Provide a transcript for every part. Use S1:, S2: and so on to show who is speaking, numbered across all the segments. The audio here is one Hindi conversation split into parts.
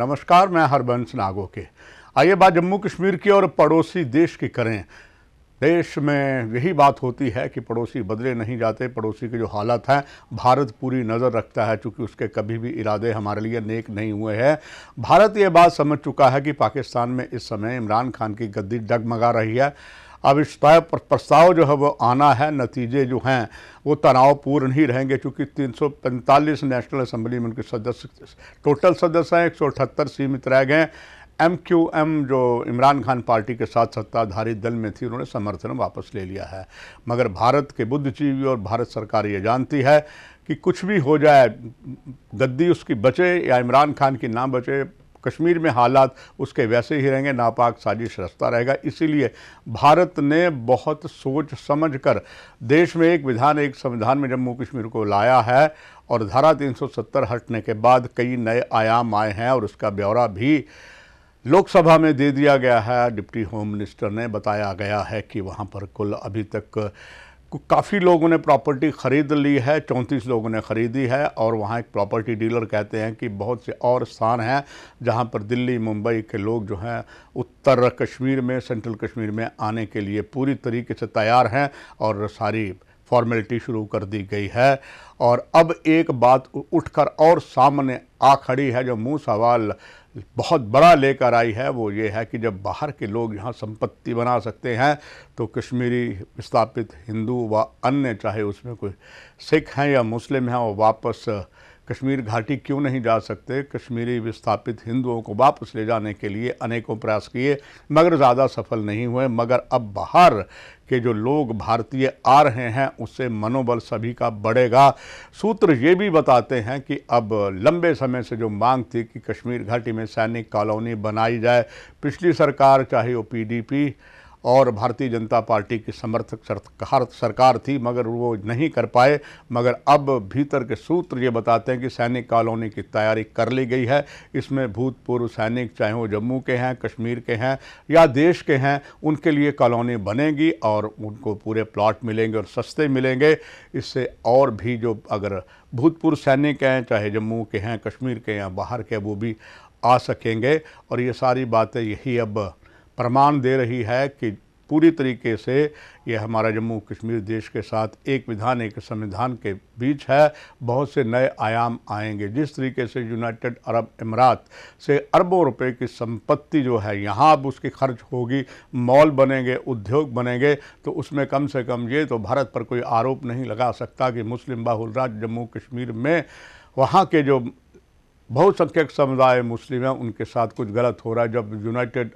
S1: नमस्कार मैं नागो नागोके आइए बात जम्मू कश्मीर की और पड़ोसी देश की करें देश में यही बात होती है कि पड़ोसी बदले नहीं जाते पड़ोसी के जो हालत हैं भारत पूरी नज़र रखता है चूँकि उसके कभी भी इरादे हमारे लिए नेक नहीं हुए हैं भारत ये बात समझ चुका है कि पाकिस्तान में इस समय इमरान खान की गद्दी डगमगा रही है अब इस प्रस्ताव जो है वो आना है नतीजे जो हैं वो तनावपूर्ण ही रहेंगे क्योंकि 345 नेशनल असम्बली में उनके सदस्य टोटल सदस्य हैं एक सीमित रह गए एम क्यू एम जो इमरान खान पार्टी के साथ सत्ताधारी दल में थी उन्होंने समर्थन वापस ले लिया है मगर भारत के बुद्धिजीवी और भारत सरकार ये जानती है कि कुछ भी हो जाए गद्दी उसकी बचे या इमरान खान की ना बचे कश्मीर में हालात उसके वैसे ही रहेंगे नापाक साजिश रस्ता रहेगा इसीलिए भारत ने बहुत सोच समझ कर देश में एक विधान एक संविधान में जम्मू कश्मीर को लाया है और धारा 370 हटने के बाद कई नए आयाम आए हैं और उसका ब्यौरा भी लोकसभा में दे दिया गया है डिप्टी होम मिनिस्टर ने बताया गया है कि वहाँ पर कुल अभी तक काफ़ी लोगों ने प्रॉपर्टी ख़रीद ली है चौंतीस लोगों ने ख़रीदी है और वहाँ एक प्रॉपर्टी डीलर कहते हैं कि बहुत से और स्थान हैं जहाँ पर दिल्ली मुंबई के लोग जो हैं उत्तर कश्मीर में सेंट्रल कश्मीर में आने के लिए पूरी तरीके से तैयार हैं और सारी फॉर्मेलिटी शुरू कर दी गई है और अब एक बात उठकर और सामने आ खड़ी है जो मुँह सवाल बहुत बड़ा लेकर आई है वो ये है कि जब बाहर के लोग यहाँ संपत्ति बना सकते हैं तो कश्मीरी विस्थापित हिंदू व अन्य चाहे उसमें कोई सिख हैं या मुस्लिम हैं वो वापस कश्मीर घाटी क्यों नहीं जा सकते कश्मीरी विस्थापित हिंदुओं को वापस ले जाने के लिए अनेकों प्रयास किए मगर ज़्यादा सफल नहीं हुए मगर अब बाहर कि जो लोग भारतीय आ रहे हैं उससे मनोबल सभी का बढ़ेगा सूत्र ये भी बताते हैं कि अब लंबे समय से जो मांग थी कि कश्मीर घाटी में सैनिक कॉलोनी बनाई जाए पिछली सरकार चाहे वो पी और भारतीय जनता पार्टी की समर्थक सरकार थी मगर वो नहीं कर पाए मगर अब भीतर के सूत्र ये बताते हैं कि सैनिक कॉलोनी की तैयारी कर ली गई है इसमें भूतपूर्व सैनिक चाहे वो जम्मू के हैं कश्मीर के हैं या देश के हैं उनके लिए कॉलोनी बनेगी और उनको पूरे प्लॉट मिलेंगे और सस्ते मिलेंगे इससे और भी जो अगर भूतपूर्व सैनिक हैं चाहे जम्मू के हैं कश्मीर के हैं बाहर के वो भी आ सकेंगे और ये सारी बातें यही अब प्रमाण दे रही है कि पूरी तरीके से ये हमारा जम्मू कश्मीर देश के साथ एक विधान एक संविधान के बीच है बहुत से नए आयाम आएंगे जिस तरीके से यूनाइटेड अरब इमारात से अरबों रुपए की संपत्ति जो है यहाँ अब उसकी खर्च होगी मॉल बनेंगे उद्योग बनेंगे तो उसमें कम से कम ये तो भारत पर कोई आरोप नहीं लगा सकता कि मुस्लिम बाहुल राज जम्मू कश्मीर में वहाँ के जो बहुसंख्यक समुदाय मुस्लिम हैं उनके साथ कुछ गलत हो रहा है जब यूनाइटेड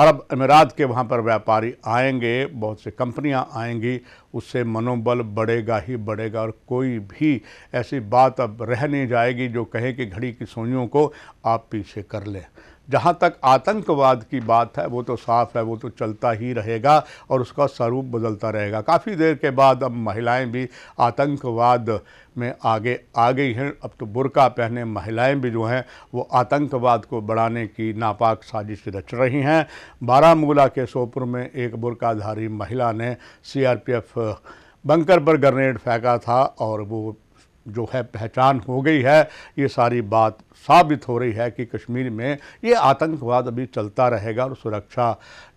S1: अरब अमीरात के वहाँ पर व्यापारी आएंगे बहुत से कंपनियाँ आएंगी उससे मनोबल बढ़ेगा ही बढ़ेगा और कोई भी ऐसी बात अब रह नहीं जाएगी जो कहे कि घड़ी की सोइयों को आप पीछे कर लें जहाँ तक आतंकवाद की बात है वो तो साफ है वो तो चलता ही रहेगा और उसका स्वरूप बदलता रहेगा काफ़ी देर के बाद अब महिलाएं भी आतंकवाद में आगे आ गई हैं अब तो बुरका पहने महिलाएं भी जो हैं वो आतंकवाद को बढ़ाने की नापाक साजिश रच रही हैं बारामूला के सोपुर में एक बुरकाधारी महिला ने सी बंकर पर ग्रनेड फेंका था और वो जो है पहचान हो गई है ये सारी बात साबित हो रही है कि कश्मीर में ये आतंकवाद अभी चलता रहेगा और सुरक्षा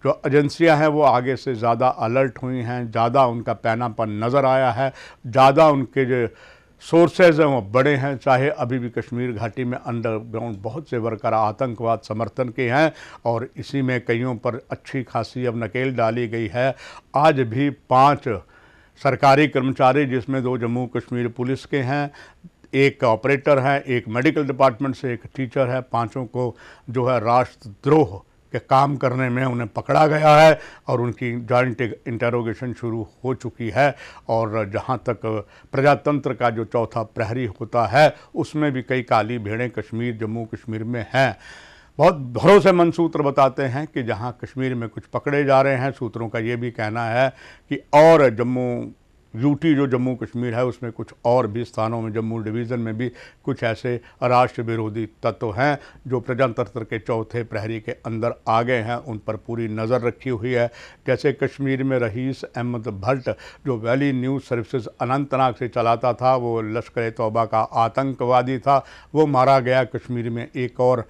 S1: जो एजेंसियां हैं वो आगे से ज़्यादा अलर्ट हुई हैं ज़्यादा उनका पैनापन नज़र आया है ज़्यादा उनके जो सोर्सेज हैं वो बड़े हैं चाहे अभी भी कश्मीर घाटी में अंडरग्राउंड बहुत से वर्कर आतंकवाद समर्थन के हैं और इसी में कईयों पर अच्छी खासी अब नकेल डाली गई है आज भी पाँच सरकारी कर्मचारी जिसमें दो जम्मू कश्मीर पुलिस के हैं एक ऑपरेटर है एक मेडिकल डिपार्टमेंट से एक टीचर है पांचों को जो है राष्ट्रद्रोह के काम करने में उन्हें पकड़ा गया है और उनकी जॉइंट इंटरोगेशन शुरू हो चुकी है और जहां तक प्रजातंत्र का जो चौथा प्रहरी होता है उसमें भी कई काली भेड़ें कश्मीर जम्मू कश्मीर में हैं बहुत भरोसेमंद सूत्र बताते हैं कि जहाँ कश्मीर में कुछ पकड़े जा रहे हैं सूत्रों का ये भी कहना है कि और जम्मू यूटी जो जम्मू कश्मीर है उसमें कुछ और भी स्थानों में जम्मू डिवीज़न में भी कुछ ऐसे राष्ट्र विरोधी तत्व हैं जो प्रजातंत्र के चौथे प्रहरी के अंदर आ गए हैं उन पर पूरी नज़र रखी हुई है जैसे कश्मीर में रईस अहमद भट्ट जो वैली न्यूज़ सर्विसेज अनंतनाग से चलाता था वो लश्कर तौबा का आतंकवादी था वो मारा गया कश्मीर में एक और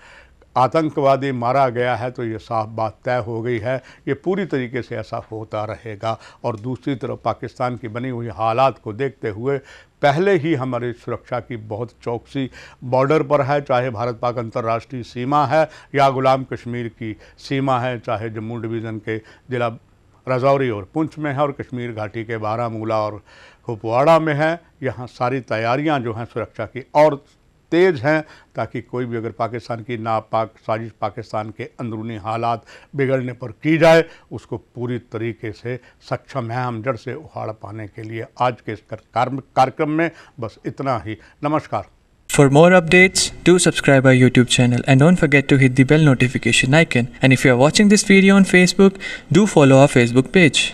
S1: आतंकवादी मारा गया है तो ये साफ बात तय हो गई है ये पूरी तरीके से ऐसा होता रहेगा और दूसरी तरफ पाकिस्तान की बनी हुई हालात को देखते हुए पहले ही हमारी सुरक्षा की बहुत चौकसी बॉर्डर पर है चाहे भारत पाक अंतर्राष्ट्रीय सीमा है या गुलाम कश्मीर की सीमा है चाहे जम्मू डिवीज़न के जिला रजौरी और पुंछ में है और कश्मीर घाटी के बारामूला और कुपवाड़ा में है यहाँ सारी तैयारियाँ जो हैं सुरक्षा की और तेज़ हैं ताकि कोई भी अगर पाकिस्तान की नापाक साजिश पाकिस्तान के अंदरूनी हालात बिगड़ने पर की जाए उसको पूरी तरीके से सक्षम है हम जड़ से उखाड़ पाने के लिए आज के इस कार्यक्रम में बस इतना ही नमस्कार For more updates, do subscribe our YouTube channel and don't forget to hit the bell notification icon. And if you are watching this video on Facebook, do follow our Facebook page.